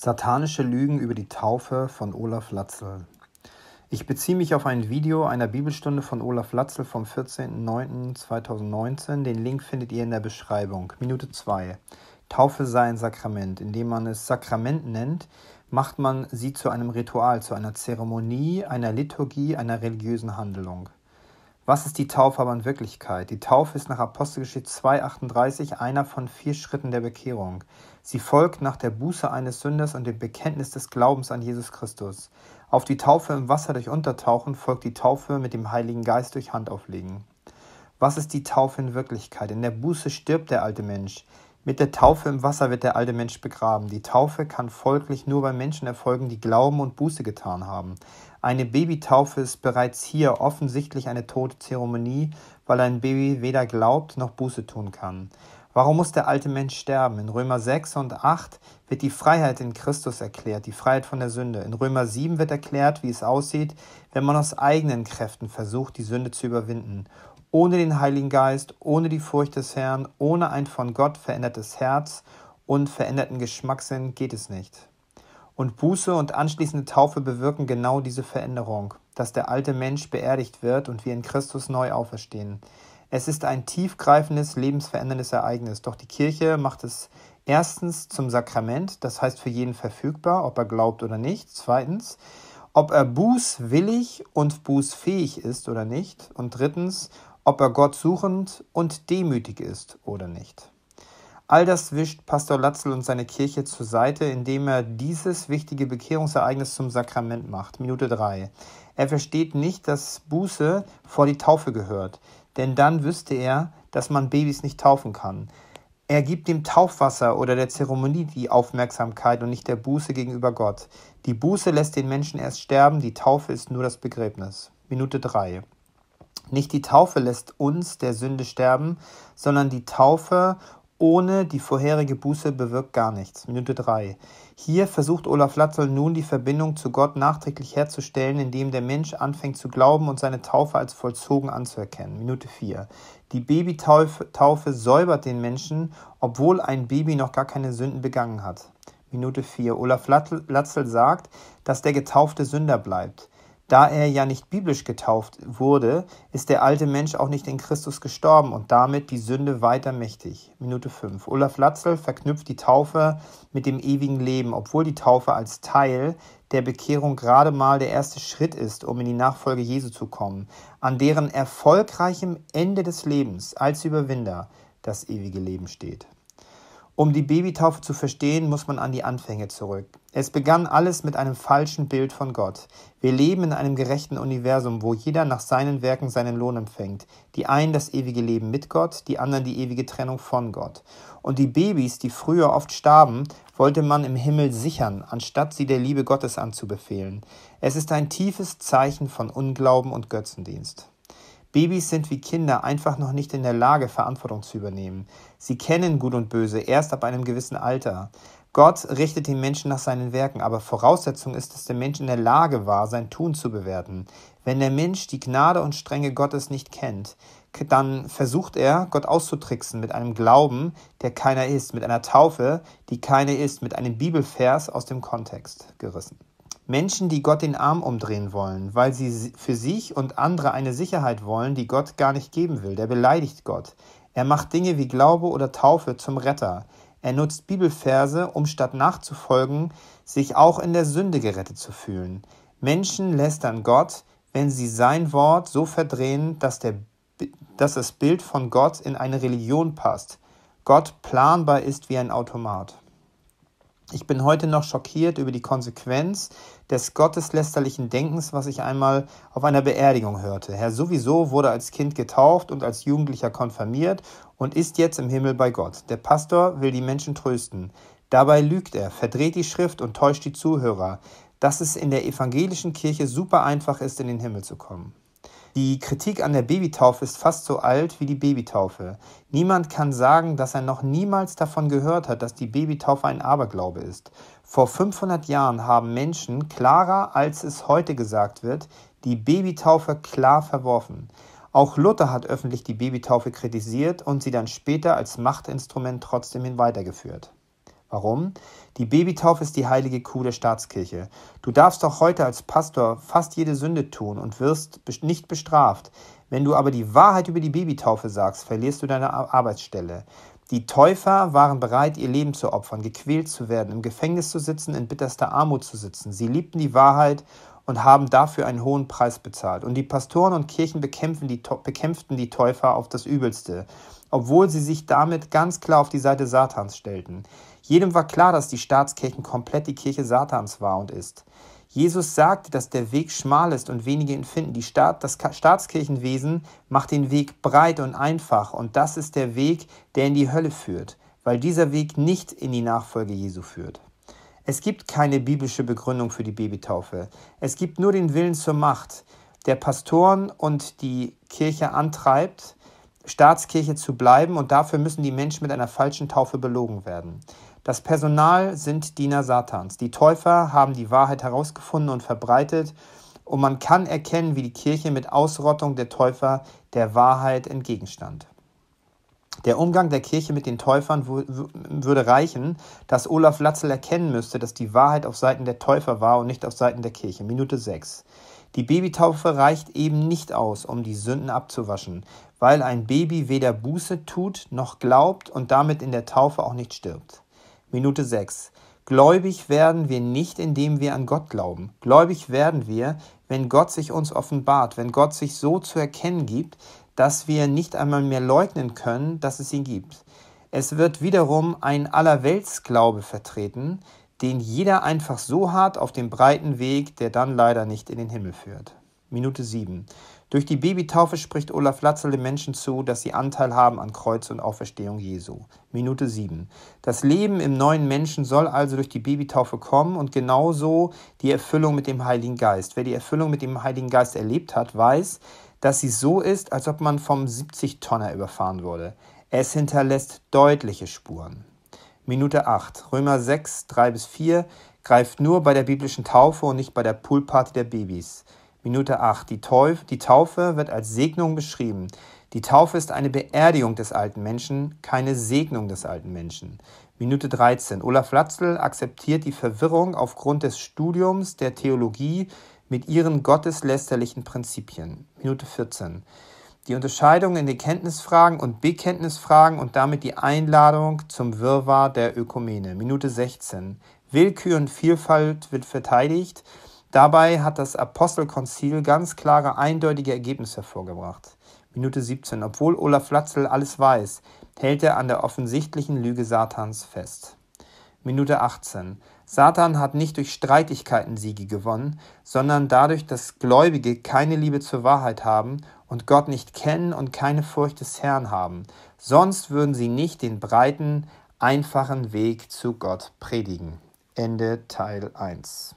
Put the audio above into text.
Satanische Lügen über die Taufe von Olaf Latzel. Ich beziehe mich auf ein Video einer Bibelstunde von Olaf Latzel vom 14.09.2019. Den Link findet ihr in der Beschreibung. Minute 2. Taufe sei ein Sakrament. Indem man es Sakrament nennt, macht man sie zu einem Ritual, zu einer Zeremonie, einer Liturgie, einer religiösen Handlung. Was ist die Taufe aber in Wirklichkeit? Die Taufe ist nach Apostelgeschichte 2,38 einer von vier Schritten der Bekehrung. Sie folgt nach der Buße eines Sünders und dem Bekenntnis des Glaubens an Jesus Christus. Auf die Taufe im Wasser durch Untertauchen folgt die Taufe mit dem Heiligen Geist durch Handauflegen. Was ist die Taufe in Wirklichkeit? In der Buße stirbt der alte Mensch. Mit der Taufe im Wasser wird der alte Mensch begraben. Die Taufe kann folglich nur bei Menschen erfolgen, die glauben und Buße getan haben. Eine Babytaufe ist bereits hier offensichtlich eine tote Zeremonie, weil ein Baby weder glaubt noch Buße tun kann. Warum muss der alte Mensch sterben? In Römer 6 und 8 wird die Freiheit in Christus erklärt, die Freiheit von der Sünde. In Römer 7 wird erklärt, wie es aussieht, wenn man aus eigenen Kräften versucht, die Sünde zu überwinden ohne den Heiligen Geist, ohne die Furcht des Herrn, ohne ein von Gott verändertes Herz und veränderten Geschmackssinn geht es nicht. Und Buße und anschließende Taufe bewirken genau diese Veränderung, dass der alte Mensch beerdigt wird und wir in Christus neu auferstehen. Es ist ein tiefgreifendes, lebensveränderndes Ereignis, doch die Kirche macht es erstens zum Sakrament, das heißt für jeden verfügbar, ob er glaubt oder nicht. Zweitens, ob er bußwillig und bußfähig ist oder nicht. Und drittens, ob er Gott suchend und demütig ist oder nicht. All das wischt Pastor Latzel und seine Kirche zur Seite, indem er dieses wichtige Bekehrungsereignis zum Sakrament macht. Minute 3. Er versteht nicht, dass Buße vor die Taufe gehört, denn dann wüsste er, dass man Babys nicht taufen kann. Er gibt dem Taufwasser oder der Zeremonie die Aufmerksamkeit und nicht der Buße gegenüber Gott. Die Buße lässt den Menschen erst sterben, die Taufe ist nur das Begräbnis. Minute 3. Nicht die Taufe lässt uns der Sünde sterben, sondern die Taufe ohne die vorherige Buße bewirkt gar nichts. Minute 3. Hier versucht Olaf Latzel nun die Verbindung zu Gott nachträglich herzustellen, indem der Mensch anfängt zu glauben und seine Taufe als vollzogen anzuerkennen. Minute 4. Die Babytaufe säubert den Menschen, obwohl ein Baby noch gar keine Sünden begangen hat. Minute 4. Olaf Latzel sagt, dass der getaufte Sünder bleibt. Da er ja nicht biblisch getauft wurde, ist der alte Mensch auch nicht in Christus gestorben und damit die Sünde weiter mächtig. Minute 5. Olaf Latzel verknüpft die Taufe mit dem ewigen Leben, obwohl die Taufe als Teil der Bekehrung gerade mal der erste Schritt ist, um in die Nachfolge Jesu zu kommen, an deren erfolgreichem Ende des Lebens als Überwinder das ewige Leben steht. Um die Babytaufe zu verstehen, muss man an die Anfänge zurück. Es begann alles mit einem falschen Bild von Gott. Wir leben in einem gerechten Universum, wo jeder nach seinen Werken seinen Lohn empfängt. Die einen das ewige Leben mit Gott, die anderen die ewige Trennung von Gott. Und die Babys, die früher oft starben, wollte man im Himmel sichern, anstatt sie der Liebe Gottes anzubefehlen. Es ist ein tiefes Zeichen von Unglauben und Götzendienst. Babys sind wie Kinder einfach noch nicht in der Lage, Verantwortung zu übernehmen. Sie kennen Gut und Böse erst ab einem gewissen Alter. Gott richtet den Menschen nach seinen Werken, aber Voraussetzung ist, dass der Mensch in der Lage war, sein Tun zu bewerten. Wenn der Mensch die Gnade und Strenge Gottes nicht kennt, dann versucht er, Gott auszutricksen mit einem Glauben, der keiner ist, mit einer Taufe, die keine ist, mit einem Bibelvers aus dem Kontext gerissen. Menschen, die Gott den Arm umdrehen wollen, weil sie für sich und andere eine Sicherheit wollen, die Gott gar nicht geben will. Der beleidigt Gott. Er macht Dinge wie Glaube oder Taufe zum Retter. Er nutzt Bibelverse, um statt nachzufolgen, sich auch in der Sünde gerettet zu fühlen. Menschen lästern Gott, wenn sie sein Wort so verdrehen, dass, der, dass das Bild von Gott in eine Religion passt. Gott planbar ist wie ein Automat. Ich bin heute noch schockiert über die Konsequenz des gotteslästerlichen Denkens, was ich einmal auf einer Beerdigung hörte. Herr sowieso wurde als Kind getauft und als Jugendlicher konfirmiert und ist jetzt im Himmel bei Gott. Der Pastor will die Menschen trösten. Dabei lügt er, verdreht die Schrift und täuscht die Zuhörer, dass es in der evangelischen Kirche super einfach ist, in den Himmel zu kommen. Die Kritik an der Babytaufe ist fast so alt wie die Babytaufe. Niemand kann sagen, dass er noch niemals davon gehört hat, dass die Babytaufe ein Aberglaube ist. Vor 500 Jahren haben Menschen klarer, als es heute gesagt wird, die Babytaufe klar verworfen. Auch Luther hat öffentlich die Babytaufe kritisiert und sie dann später als Machtinstrument trotzdem hin weitergeführt. Warum? Die Babytaufe ist die heilige Kuh der Staatskirche. Du darfst auch heute als Pastor fast jede Sünde tun und wirst nicht bestraft. Wenn du aber die Wahrheit über die Babytaufe sagst, verlierst du deine Arbeitsstelle. Die Täufer waren bereit, ihr Leben zu opfern, gequält zu werden, im Gefängnis zu sitzen, in bitterster Armut zu sitzen. Sie liebten die Wahrheit und haben dafür einen hohen Preis bezahlt. Und die Pastoren und Kirchen bekämpften die, Täufer auf das Übelste obwohl sie sich damit ganz klar auf die Seite Satans stellten. Jedem war klar, dass die Staatskirchen komplett die Kirche Satans war und ist. Jesus sagte, dass der Weg schmal ist und wenige ihn finden. Die Staat, das Staatskirchenwesen macht den Weg breit und einfach und das ist der Weg, der in die Hölle führt, weil dieser Weg nicht in die Nachfolge Jesu führt. Es gibt keine biblische Begründung für die Babytaufe. Es gibt nur den Willen zur Macht, der Pastoren und die Kirche antreibt, Staatskirche zu bleiben und dafür müssen die Menschen mit einer falschen Taufe belogen werden. Das Personal sind Diener Satans. Die Täufer haben die Wahrheit herausgefunden und verbreitet und man kann erkennen, wie die Kirche mit Ausrottung der Täufer der Wahrheit entgegenstand. Der Umgang der Kirche mit den Täufern würde reichen, dass Olaf Latzel erkennen müsste, dass die Wahrheit auf Seiten der Täufer war und nicht auf Seiten der Kirche. Minute 6. Die Babytaufe reicht eben nicht aus, um die Sünden abzuwaschen, weil ein Baby weder Buße tut noch glaubt und damit in der Taufe auch nicht stirbt. Minute 6. Gläubig werden wir nicht, indem wir an Gott glauben. Gläubig werden wir, wenn Gott sich uns offenbart, wenn Gott sich so zu erkennen gibt, dass wir nicht einmal mehr leugnen können, dass es ihn gibt. Es wird wiederum ein Allerweltsglaube vertreten, den jeder einfach so hat auf dem breiten Weg, der dann leider nicht in den Himmel führt. Minute 7. Durch die Babytaufe spricht Olaf Latzel den Menschen zu, dass sie Anteil haben an Kreuz und Auferstehung Jesu. Minute 7. Das Leben im neuen Menschen soll also durch die Babytaufe kommen und genauso die Erfüllung mit dem Heiligen Geist. Wer die Erfüllung mit dem Heiligen Geist erlebt hat, weiß, dass sie so ist, als ob man vom 70-Tonner überfahren wurde. Es hinterlässt deutliche Spuren. Minute 8. Römer 6, 3 bis 4 greift nur bei der biblischen Taufe und nicht bei der Poolparty der Babys. Minute 8. Die, Teuf, die Taufe wird als Segnung beschrieben. Die Taufe ist eine Beerdigung des alten Menschen, keine Segnung des alten Menschen. Minute 13. Olaf Latzl akzeptiert die Verwirrung aufgrund des Studiums der Theologie mit ihren gotteslästerlichen Prinzipien. Minute 14. Die Unterscheidung in Erkenntnisfragen und Bekenntnisfragen und damit die Einladung zum Wirrwarr der Ökumene. Minute 16. Willkür und Vielfalt wird verteidigt. Dabei hat das Apostelkonzil ganz klare, eindeutige Ergebnisse hervorgebracht. Minute 17. Obwohl Olaf Latzel alles weiß, hält er an der offensichtlichen Lüge Satans fest. Minute 18. Satan hat nicht durch Streitigkeiten Siege gewonnen, sondern dadurch, dass Gläubige keine Liebe zur Wahrheit haben und Gott nicht kennen und keine Furcht des Herrn haben. Sonst würden sie nicht den breiten, einfachen Weg zu Gott predigen. Ende Teil 1.